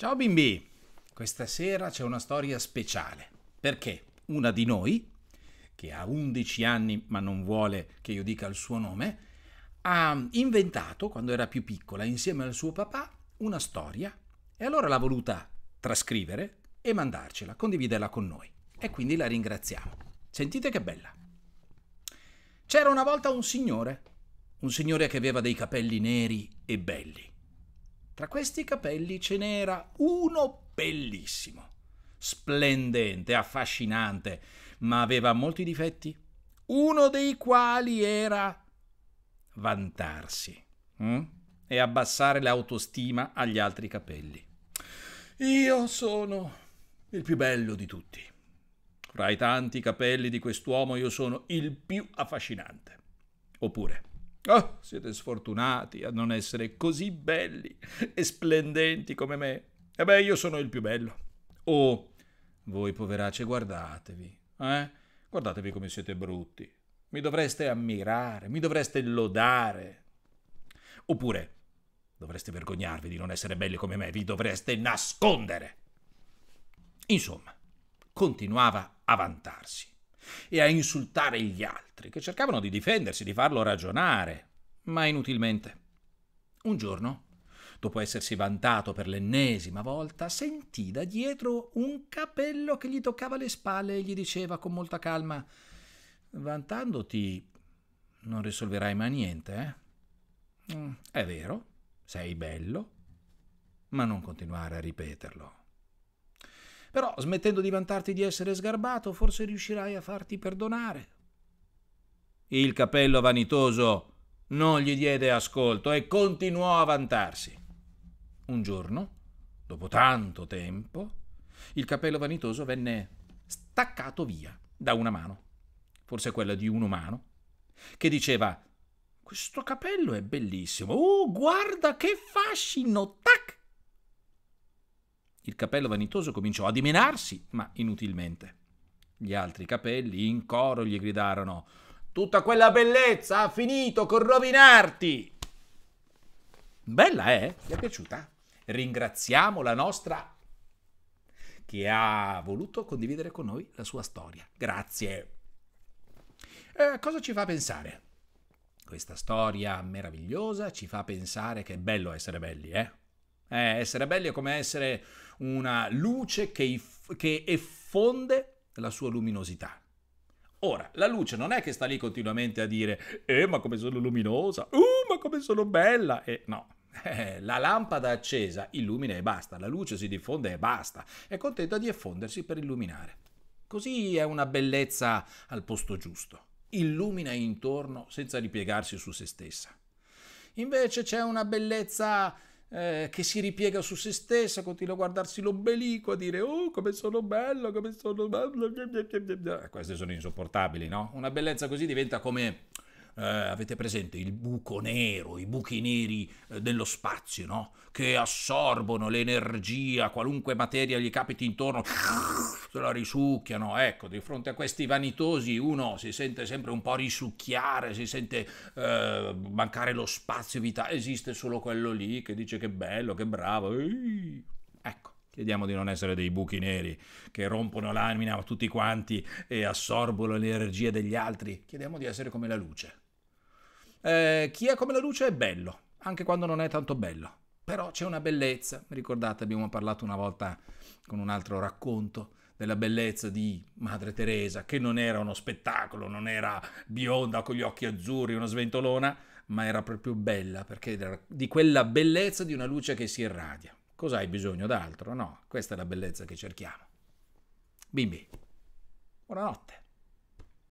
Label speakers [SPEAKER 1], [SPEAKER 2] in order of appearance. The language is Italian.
[SPEAKER 1] Ciao bimbi! Questa sera c'è una storia speciale, perché una di noi, che ha 11 anni ma non vuole che io dica il suo nome, ha inventato, quando era più piccola, insieme al suo papà, una storia e allora l'ha voluta trascrivere e mandarcela, condividerla con noi. E quindi la ringraziamo. Sentite che bella! C'era una volta un signore, un signore che aveva dei capelli neri e belli tra questi capelli ce n'era uno bellissimo, splendente, affascinante, ma aveva molti difetti, uno dei quali era vantarsi hm? e abbassare l'autostima agli altri capelli. Io sono il più bello di tutti. Fra i tanti capelli di quest'uomo io sono il più affascinante. Oppure Oh, siete sfortunati a non essere così belli e splendenti come me. E beh, io sono il più bello. Oh, voi poveracce, guardatevi, eh? Guardatevi come siete brutti. Mi dovreste ammirare, mi dovreste lodare. Oppure dovreste vergognarvi di non essere belli come me, vi dovreste nascondere. Insomma, continuava a vantarsi e a insultare gli altri, che cercavano di difendersi, di farlo ragionare, ma inutilmente. Un giorno, dopo essersi vantato per l'ennesima volta, sentì da dietro un capello che gli toccava le spalle e gli diceva con molta calma Vantandoti non risolverai mai niente, eh? Mm, è vero, sei bello, ma non continuare a ripeterlo. Però smettendo di vantarti di essere sgarbato, forse riuscirai a farti perdonare. Il capello vanitoso non gli diede ascolto e continuò a vantarsi. Un giorno, dopo tanto tempo, il capello vanitoso venne staccato via da una mano, forse quella di un umano, che diceva: Questo capello è bellissimo. Oh, guarda che fascino! Tac! Il capello vanitoso cominciò a dimenarsi, ma inutilmente. Gli altri capelli in coro gli gridarono Tutta quella bellezza ha finito con rovinarti! Bella eh? Ti è piaciuta? Ringraziamo la nostra che ha voluto condividere con noi la sua storia. Grazie. Eh, cosa ci fa pensare? Questa storia meravigliosa ci fa pensare che è bello essere belli, eh? eh essere belli è come essere una luce che, che effonde la sua luminosità. Ora, la luce non è che sta lì continuamente a dire «Eh, ma come sono luminosa! Uh, ma come sono bella!» E eh, no, la lampada accesa illumina e basta, la luce si diffonde e basta, è contenta di effondersi per illuminare. Così è una bellezza al posto giusto. Illumina intorno senza ripiegarsi su se stessa. Invece c'è una bellezza eh, che si ripiega su se stessa, continua a guardarsi l'ombelico, a dire oh come sono bello, come sono bello, eh, queste sono insopportabili, no? Una bellezza così diventa come eh, avete presente il buco nero, i buchi neri eh, dello spazio, no? Che assorbono l'energia, qualunque materia gli capiti intorno, se la risucchiano. Ecco, di fronte a questi vanitosi uno si sente sempre un po' risucchiare, si sente eh, mancare lo spazio vitale. Esiste solo quello lì che dice che bello, che bravo. Ehi. Ecco. Chiediamo di non essere dei buchi neri che rompono l'anima a tutti quanti e assorbono l'energia degli altri. Chiediamo di essere come la luce. Eh, chi è come la luce è bello, anche quando non è tanto bello. Però c'è una bellezza. Ricordate, abbiamo parlato una volta con un altro racconto della bellezza di Madre Teresa, che non era uno spettacolo, non era bionda con gli occhi azzurri, una sventolona, ma era proprio bella, perché era di quella bellezza di una luce che si irradia. Cos'hai bisogno d'altro? No, questa è la bellezza che cerchiamo. Bimbi, buonanotte.